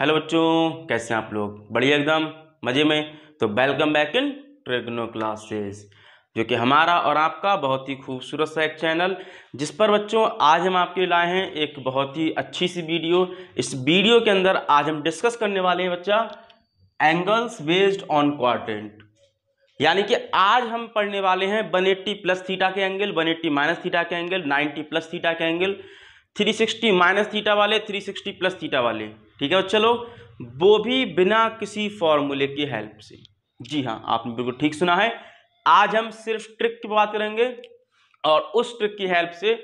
hello बच्चों कैसे हैं आप लोग बढ़िया एकदम मज़े में तो वेलकम बैक इन ट्रेगनो क्लासेस जो कि हमारा और आपका बहुत ही खूबसूरत सा एक चैनल जिस पर बच्चों आज हम आपके लाए हैं एक बहुत ही अच्छी सी वीडियो इस वीडियो के अंदर आज हम डिस्कस करने वाले हैं बच्चा एंगल्स बेस्ड ऑन क्वारेंट यानी कि आज हम पढ़ने वाले हैं 180 प्लस थीटा के एंगल 180 माइनस थीटा के एंगल 90 प्लस थीटा के एंगल 360 माइनस थीटा वाले 360 प्लस थीटा वाले ठीक है और चलो वो भी बिना किसी फॉर्मूले की हेल्प से जी हाँ आपने बिल्कुल ठीक सुना है आज हम सिर्फ ट्रिक की बात करेंगे और उस ट्रिक की हेल्प से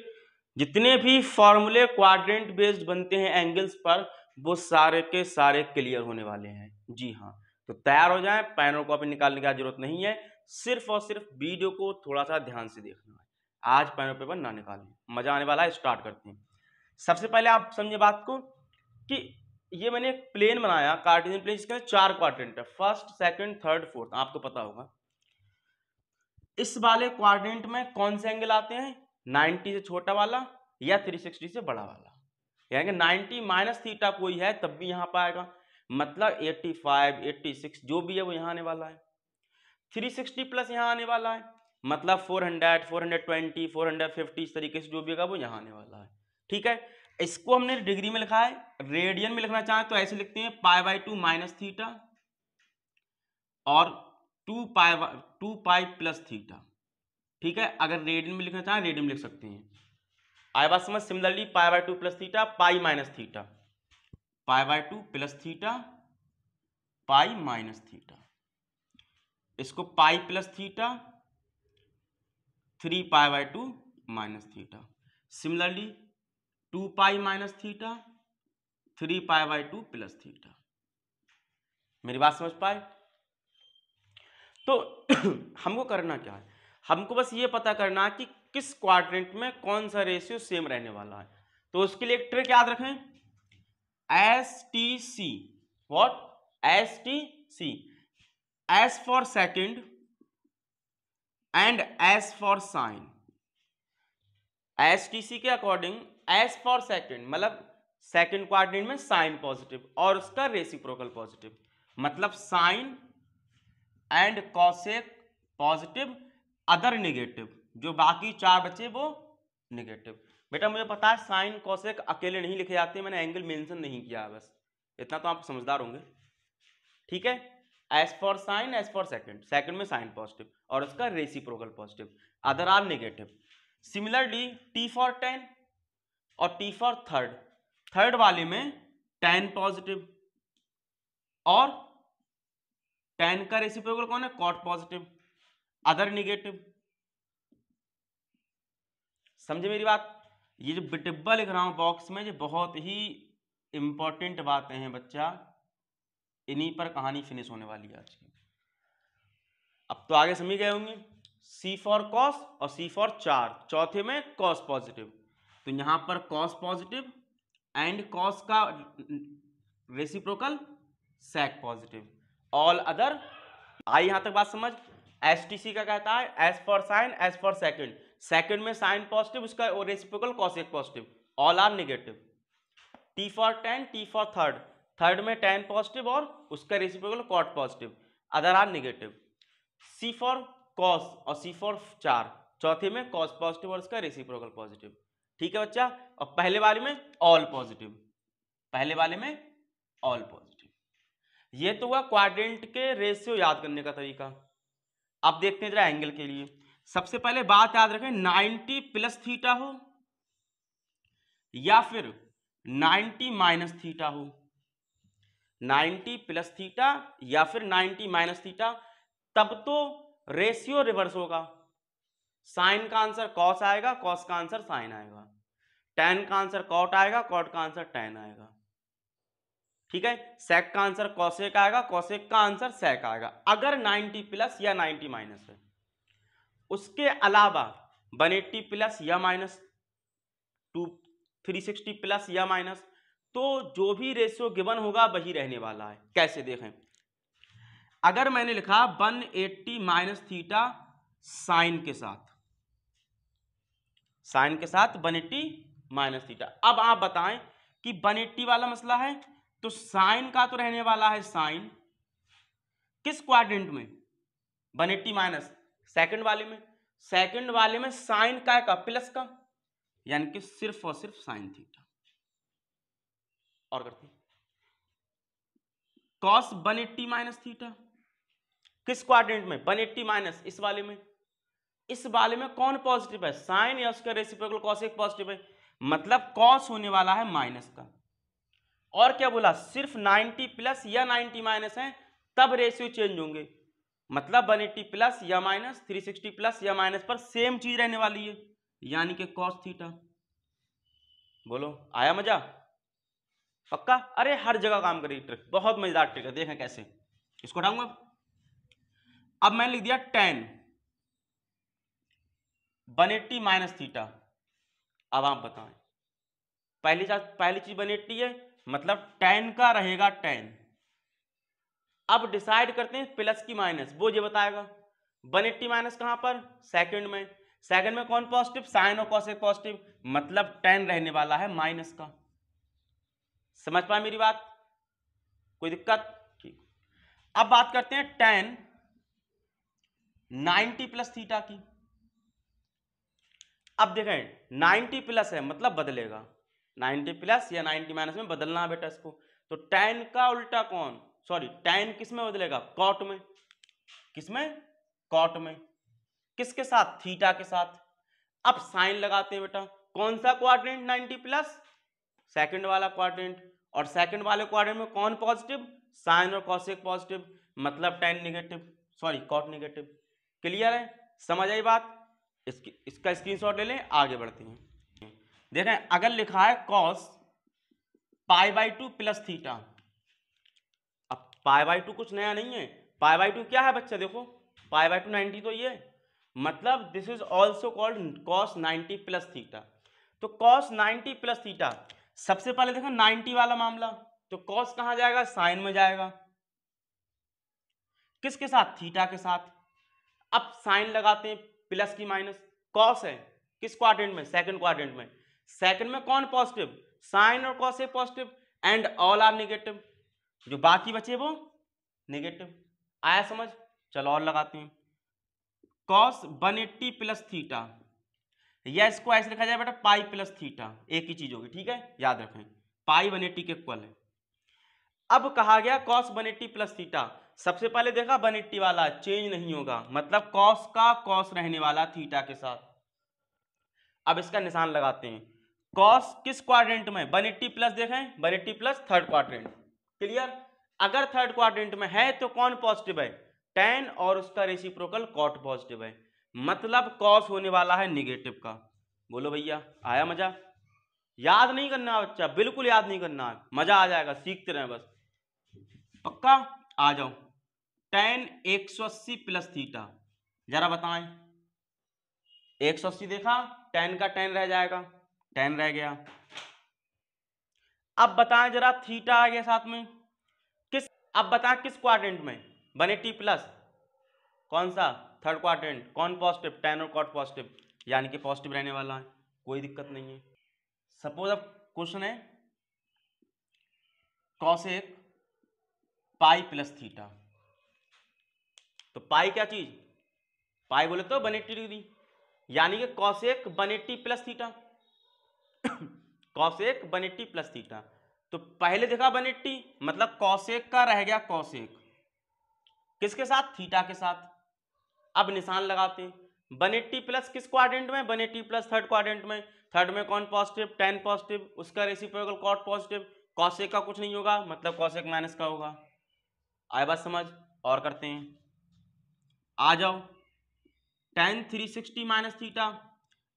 जितने भी फॉर्मूले क्वाड्रेंट बेस्ड बनते हैं एंगल्स पर वो सारे के सारे क्लियर होने वाले हैं जी हाँ तो तैयार हो जाए पैनों कॉपी निकालने की जरूरत नहीं है सिर्फ और सिर्फ वीडियो को थोड़ा सा ध्यान से देखना है आज पैनों पेपर ना निकालें मजा आने वाला है स्टार्ट करते हैं सबसे पहले आप समझे बात को कि ये मैंने एक प्लेन बनाया कार्टिजन प्लेन जिसके अंदर चार क्वाड्रेंट है फर्स्ट सेकंड थर्ड फोर्थ आपको पता होगा इस वाले क्वाड्रेंट में कौन से एंगल आते हैं 90 से छोटा वाला या 360 से बड़ा वाला यानी कि 90 माइनस थीटा कोई है तब भी यहां पर आएगा मतलब 85, 86 जो भी है वो यहां आने वाला है 360 प्लस यहां आने वाला है मतलब 400, 420, 450 इस तरीके से जो भी होगा वो यहां आने वाला है ठीक है इसको हमने डिग्री में लिखा है रेडियन में लिखना चाहें तो ऐसे लिखते हैं pi by two minus theta और two pi two pi plus theta ठीक है अगर रेडियन में लिखना चाहें रेडियन में लिख सकते हैं आई बात समझ similarly pi by two plus theta pi minus theta pi by two plus theta pi minus theta इसको pi plus theta three pi by two minus theta similarly two pi minus theta three pi by two plus theta मेरी बात समझ पाए तो हमको करना क्या है हमको बस ये पता करना है कि किस क्वाड्रेंट में कौन सा रेशियो सेम रहने वाला है तो उसके लिए एक ट्रिक याद रखें S T C what S T C S for second and S for sine S T C के अकॉर्डिंग एस फॉर सेकेंड मतलब सेकेंड क्वार में साइन पॉजिटिव और उसका रेसिप्रोकल पॉजिटिव मतलब sine and cosec positive other negative जो बाकी चार बचे वो निगेटिव बेटा मुझे पता है साइन कॉसेक अकेले नहीं लिखे जाते मैंने एंगल मेंशन नहीं किया बस इतना तो आप समझदार होंगे ठीक है S for sine S for second second में साइन पॉजिटिव और उसका reciprocal positive other are negative similarly T for tan और टी फॉर थर्ड थर्ड वाले में टेन पॉजिटिव और टेन का रेसिप्रोकल कौन है कॉट पॉजिटिव अदर निगेटिव समझे मेरी बात ये जो डिब्बा लिख रहा हूं बॉक्स में ये बहुत ही इंपॉर्टेंट बातें हैं बच्चा इन्हीं पर कहानी फिनिश होने वाली है आज की अब तो आगे समझ गए होंगे सी फॉर कॉस और सी फॉर चार चौथे में कॉस पॉजिटिव तो यहां पर कॉस पॉजिटिव एंड कॉस का reciprocal sec positive all other आई यहां तक बात समझ एस टी सी का कहता है S for sine S for second second में साइन पॉजिटिव उसका reciprocal cosec positive all are negative T for tan T for third third में टेन पॉजिटिव और उसका reciprocal cot positive other are negative C for cos और C for चार चौथे में cos positive और उसका रेसिप्रोकल पॉजिटिव ठीक है बच्चा और पहले वाले में ऑल पॉजिटिव पहले वाले में ऑल पॉजिटिव ये तो हुआ क्वाड्रेंट के रेशियो याद करने का तरीका अब देखते हैं जरा एंगल के लिए सबसे पहले बात याद रखें 90 प्लस थीटा हो या फिर 90 माइनस थीटा हो 90 प्लस थीटा या फिर 90 माइनस थीटा तब तो रेशियो रिवर्स होगा साइन का आंसर कॉस आएगा कॉस का आंसर साइन आएगा टेन का आंसर कॉट आएगा कॉट का आंसर टेन आएगा ठीक है सेक का आंसर कॉसेक आएगा कॉसेक का आंसर सेक आएगा अगर 90 प्लस या 90 माइनस है उसके अलावा 180 प्लस या minus to three sixty plus या माइनस तो जो भी रेशियो गिवन होगा वही रहने वाला है कैसे देखें अगर मैंने लिखा 180 एट्टी माइनस थीटा साइन के साथ साइन के साथ वन एट्टी माइनस थीटा अब आप बताएं कि वन एट्टी वाला मसला है तो साइन का तो रहने वाला है साइन किस क्वाड्रेंट में वन एट्टी माइनस सेकेंड वाले में सेकेंड वाले में साइन का का प्लस का यानी कि सिर्फ और सिर्फ साइन थीटा और करते cos one eighty minus theta किस क्वाड्रेंट में वन एट्टी माइनस इस वाले में इस वाले में कौन पॉजिटिव है साइन या उसका रेसिप्रोकल कॉस एक पॉजिटिव है मतलब कॉस होने वाला है माइनस का और क्या बोला सिर्फ 90 प्लस या 90 माइनस है तब रेशियो चेंज होंगे मतलब 180 प्लस या माइनस 360 प्लस या माइनस पर सेम चीज रहने वाली है यानी कि कॉस थीटा बोलो आया मजा पक्का अरे हर जगह काम करेगी ट्रिक बहुत मजेदार ट्रिक है देखें कैसे इसको उठाऊंगा अब मैंने लिख दिया tan one eighty minus theta अब आप बताएं पहली चार पहली चीज वन एट्टी है मतलब टेन का रहेगा टेन अब डिसाइड करते हैं प्लस की माइनस वो ये बताएगा वन एट्टी माइनस कहां पर सेकंड में सेकंड में कौन पॉजिटिव साइन और कॉसेक पॉजिटिव मतलब टेन रहने वाला है माइनस का समझ पाए मेरी बात कोई दिक्कत ठीक अब बात करते हैं टेन 90 प्लस थीटा की अब देखें नाइन्टी प्लस है मतलब बदलेगा नाइन्टी प्लस या नाइन्टी माइनस में बदलना है बेटा इसको तो टेन का उल्टा कौन सॉरी टेन किस में बदलेगा कॉट में किस में कॉट में किसके साथ थीटा के साथ अब साइन लगाते हैं बेटा कौन सा क्वाड्रेंट 90 प्लस सेकंड वाला क्वाड्रेंट और सेकंड वाले क्वाड्रेंट में कौन पॉजिटिव साइन और कॉशिक पॉजिटिव मतलब tan negative sorry cot negative clear है समझ आई बात इसकी इसका स्क्रीनशॉट ले लें आगे बढ़ते हैं देखें अगर लिखा है cos pi by two plus theta अब पाई बाई टू कुछ नया नहीं है पाई बाई टू क्या है बच्चा देखो पाई बाई टू नाइन्टी तो ये मतलब this is also called cos ninety plus theta तो कॉस नाइन्टी प्लस थीटा सबसे पहले देखो नाइन्टी वाला मामला तो कॉस कहाँ जाएगा साइन में जाएगा किसके साथ थीटा के साथ अब साइन लगाते हैं प्लस की माइनस कॉस है किस क्वाड्रेंट में सेकंड क्वाड्रेंट में सेकंड में कौन पॉजिटिव साइन और कॉस है positive and all are negative जो बाकी बचे वो निगेटिव आया समझ चलो और लगाते हैं cos one eighty plus theta या इसको ऐसे लिखा जाए बेटा पाई प्लस थीटा एक ही चीज होगी ठीक है याद रखें पाई 180 के इक्वल है अब कहा गया cos one eighty plus theta सबसे पहले देखा वन एट्टी वाला चेंज नहीं होगा मतलब कॉस का कॉस रहने वाला थीटा के साथ अब इसका निशान लगाते हैं कॉस किस क्वाड्रेंट में वन एट्टी प्लस देखें one eighty plus third quadrant clear अगर थर्ड क्वाड्रेंट में है तो कौन पॉजिटिव है टेन और उसका रेसिप्रोकल कॉट पॉजिटिव है मतलब कॉस होने वाला है निगेटिव का बोलो भैया आया मजा याद नहीं करना बच्चा बिल्कुल याद नहीं करना मजा आ जाएगा सीखते रहें बस पक्का आ जाओ टेन एक सौ अस्सी प्लस थीटा जरा बताएं एक सौ अस्सी देखा टेन का टेन रह जाएगा टेन रह गया अब बताएं जरा थीटा आ गया साथ में किस अब बताएं किस क्वाड्रेंट में बने टी प्लस कौन सा थर्ड क्वाड्रेंट कौन पॉजिटिव टेन और कॉट पॉजिटिव यानी कि पॉजिटिव रहने वाला है कोई दिक्कत नहीं है सपोज अब क्वेश्चन है कॉस एक पाई प्लस थीटा तो पाई क्या चीज पाई बोले तो वन एट्टी डिग्री यानी कि cosec one eighty plus theta cosec one eighty plus theta तो पहले देखा वन एट्टी मतलब कौशेक का रह गया कॉसेक किसके साथ थीटा के साथ अब निशान लगाते हैं वन एट्टी प्लस किस क्वाड्रेंट में one eighty plus third quadrant में थर्ड में कौन पॉजिटिव टेन पॉजिटिव उसका रेसिप्रोकल कॉट पॉजिटिव कॉशेक का कुछ नहीं होगा मतलब कॉसेक माइनस का होगा आए बात समझ और करते हैं आ जाओ tan three sixty minus theta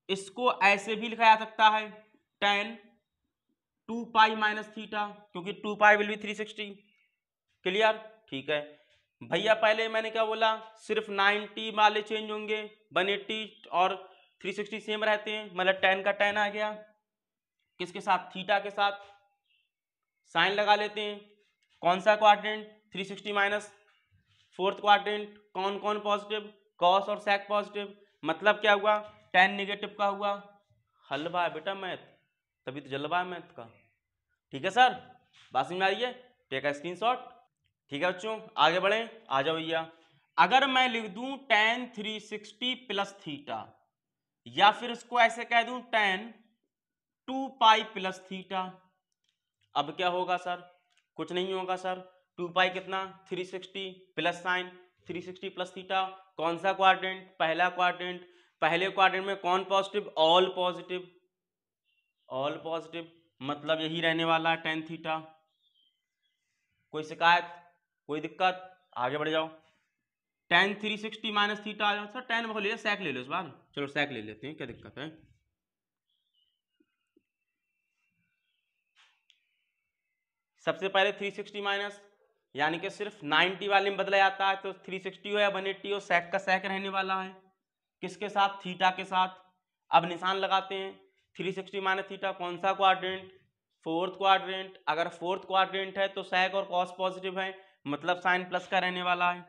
इसको ऐसे भी लिखा जा सकता है tan two pi minus theta क्योंकि two pi will be three sixty clear ठीक है भैया पहले मैंने क्या बोला सिर्फ नाइन्टी वाले चेंज होंगे वन एट्टी और थ्री सिक्सटी सेम रहते हैं मतलब टेन का टेन आ गया किसके साथ थीटा के साथ साइन लगा लेते हैं कौन सा quadrant three sixty minus fourth quadrant कौन कौन पॉजिटिव कॉस और सैक पॉजिटिव मतलब क्या हुआ टेन निगेटिव का हुआ हलवा है बेटा मैथ तभी तो जलवा है मैथ का ठीक है सर बात में आ रही है टेक अ स्क्रीन ठीक है बच्चों आगे बढ़ें आ जाओ भैया अगर मैं लिख दूं tan three sixty plus theta या फिर इसको ऐसे कह दूं tan two pi plus theta अब क्या होगा सर कुछ नहीं होगा सर टू पाई कितना three sixty plus sine three sixty plus theta कौन सा क्वाड्रेंट पहला क्वाड्रेंट पहले क्वाड्रेंट में कौन positive all positive all positive मतलब यही रहने वाला है टेन थीटा कोई शिकायत कोई दिक्कत आगे बढ़ जाओ tan three sixty minus theta आ जाओ सर टेन बहुत लिया सैक ले लो इस बार चलो सैक ले लेते हैं क्या दिक्कत है सबसे पहले थ्री सिक्सटी माइनस यानी कि सिर्फ 90 वाले में बदला जाता है तो 360 हो या 180 हो सेक का सेक रहने वाला है किसके साथ थीटा के साथ अब निशान लगाते हैं 360 सिक्सटी माने थीटा कौन सा क्वाड्रेंट फोर्थ क्वाड्रेंट अगर फोर्थ क्वाड्रेंट है तो सैक और कॉस पॉजिटिव है मतलब साइन प्लस का रहने वाला है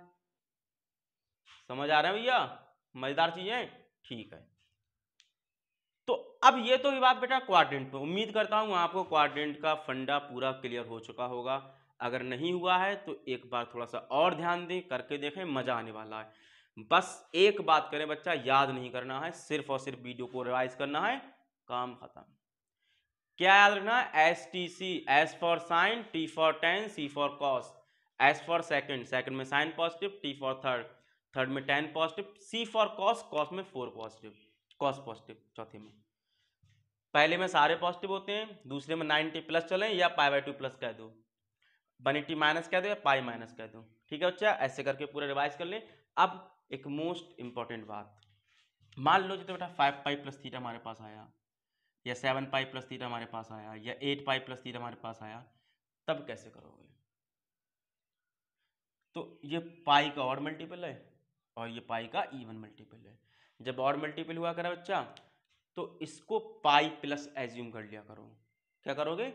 समझ आ रहे हैं भैया मजेदार चीजें ठीक है तो अब ये तो ही बात बेटा क्वाड्रेंट पे उम्मीद करता हूँ आपको क्वाड्रेंट का फंडा पूरा क्लियर हो चुका होगा अगर नहीं हुआ है तो एक बार थोड़ा सा और ध्यान दें करके देखें मज़ा आने वाला है बस एक बात करें बच्चा याद नहीं करना है सिर्फ और सिर्फ वीडियो को रिवाइज करना है काम खत्म क्या याद रखना S T C S for sine T for tan C for cos S for second second में sine positive T for third third में tan positive C for cos cos में फोर पॉजिटिव कॉस पॉजिटिव चौथे में पहले में सारे positive होते हैं दूसरे में नाइनटी प्लस चलें या पाई बाई टू प्लस कह दो बनी टी माइनस कह दो या पाई माइनस कह दो ठीक है बच्चा ऐसे करके पूरा रिवाइज कर लें अब एक मोस्ट इंपॉर्टेंट बात मान लो जितना बेटा फाइव पाई प्लस थीटा हमारे पास आया या सेवन पाई प्लस थीटा हमारे पास आया या एट पाई प्लस थीटा हमारे पास आया तब कैसे करोगे तो ये पाई का और मल्टीपल है और ये पाई का इवन मल्टीपल है जब और मल्टीपल हुआ करा बच्चा तो इसको पाई प्लस एज्यूम कर लिया करो क्या करोगे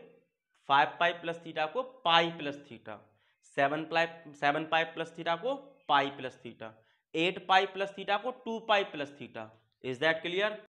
फाइव पाई प्लस थीटा को pi plus theta seven pi seven pi plus theta को pi plus theta eight pi plus theta को two pi plus theta is that clear